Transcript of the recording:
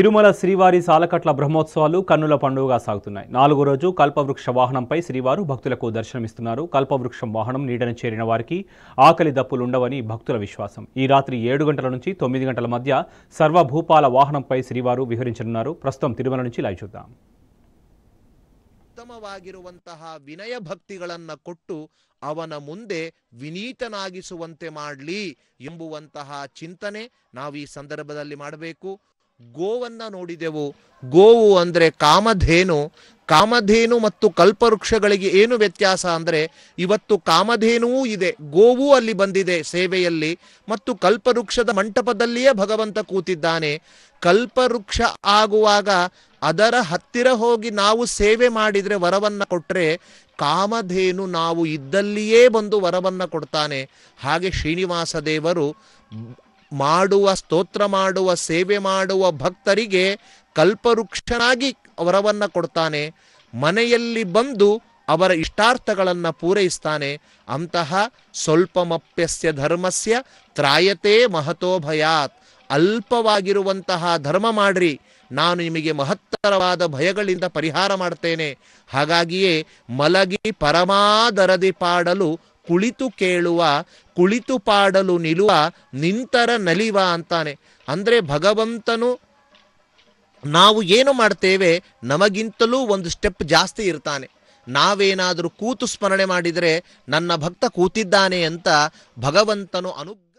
తిరుమల శ్రీవారి సాలకట్ల బ్రహ్మోత్సవాలు కన్నుల పండుగగా సాగుతున్నాయి నాలుగో రోజు కల్పవృక్ష వాహనంపై శ్రీవారు భక్తులకు దర్శనమిస్తున్నారు కల్పవృక్షం వాహనం నీడన చేరిన వారికి ఆకలి దప్పులుండవని భక్తుల విశ్వాసం ఈ రాత్రి ఏడు గంటల నుంచి తొమ్మిది గంటల మధ్య సర్వభూపాల వాహనంపై శ్రీవారు విహరించనున్నారు ప్రస్తుతం తిరుమల నుంచి లైవ్ చూద్దాం ಉತ್ತಮವಾಗಿರುವಂತಹ ವಿನಯ ಭಕ್ತಿಗಳನ್ನ ಕೊಟ್ಟು ಅವನ ಮುಂದೆ ವಿನೀತನಾಗಿಸುವಂತೆ ಮಾಡಲಿ ಎಂಬುವಂತಹ ಚಿಂತನೆ ನಾವು ಈ ಸಂದರ್ಭದಲ್ಲಿ ಮಾಡಬೇಕು ಗೋವನ್ನು ನೋಡಿದೆವು ಗೋವು ಅಂದರೆ ಕಾಮಧೇನು ಕಾಮಧೇನು ಮತ್ತು ಕಲ್ಪವೃಕ್ಷಗಳಿಗೆ ಏನು ವ್ಯತ್ಯಾಸ ಅಂದರೆ ಇವತ್ತು ಕಾಮಧೇನುವೂ ಇದೆ ಗೋವು ಅಲ್ಲಿ ಬಂದಿದೆ ಸೇವೆಯಲ್ಲಿ ಮತ್ತು ಕಲ್ಪವೃಕ್ಷದ ಮಂಟಪದಲ್ಲಿಯೇ ಭಗವಂತ ಕೂತಿದ್ದಾನೆ ಕಲ್ಪವೃಕ್ಷ ಆಗುವಾಗ ಅದರ ಹತ್ತಿರ ಹೋಗಿ ನಾವು ಸೇವೆ ಮಾಡಿದರೆ ವರವನ್ನು ಕೊಟ್ಟರೆ ಕಾಮಧೇನು ನಾವು ಇದ್ದಲ್ಲಿಯೇ ಬಂದು ವರವನ್ನು ಕೊಡ್ತಾನೆ ಹಾಗೆ ಶ್ರೀನಿವಾಸ ದೇವರು ಮಾಡುವ ಸ್ತೋತ್ರ ಮಾಡುವ ಸೇವೆ ಮಾಡುವ ಭಕ್ತರಿಗೆ ಕಲ್ಪವೃಕ್ಷನಾಗಿ ವರವನ್ನು ಕೊಡ್ತಾನೆ ಮನೆಯಲ್ಲಿ ಬಂದು ಅವರ ಇಷ್ಟಾರ್ಥಗಳನ್ನು ಪೂರೈಸ್ತಾನೆ ಅಂತಹ ಸ್ವಲ್ಪಮಪ್ಯಸ್ಯ ಧರ್ಮಸ್ಯ ತ್ರಾಯತೆ ಭಯಾತ್ ಅಲ್ಪವಾಗಿರುವಂತಹ ಧರ್ಮ ಮಾಡ್ರಿ ನಾನು ನಿಮಗೆ ಮಹತ್ತರವಾದ ಭಯಗಳಿಂದ ಪರಿಹಾರ ಮಾಡ್ತೇನೆ ಹಾಗಾಗಿಯೇ ಮಲಗಿ ಪರಮಾದರದಿ ಪಾಡಲು ಕುಳಿತು ಕೇಳುವ ಕುಳಿತು ಪಾಡಲು ನಿಲುವ ನಿಂತರ ನಲಿವ ಅಂತಾನೆ ಅಂದರೆ ಭಗವಂತನು ನಾವು ಏನು ಮಾಡ್ತೇವೆ ನಮಗಿಂತಲೂ ಒಂದು ಸ್ಟೆಪ್ ಜಾಸ್ತಿ ಇರ್ತಾನೆ ನಾವೇನಾದರೂ ಕೂತು ಸ್ಮರಣೆ ಮಾಡಿದರೆ ನನ್ನ ಭಕ್ತ ಕೂತಿದ್ದಾನೆ ಅಂತ ಭಗವಂತನು ಅನು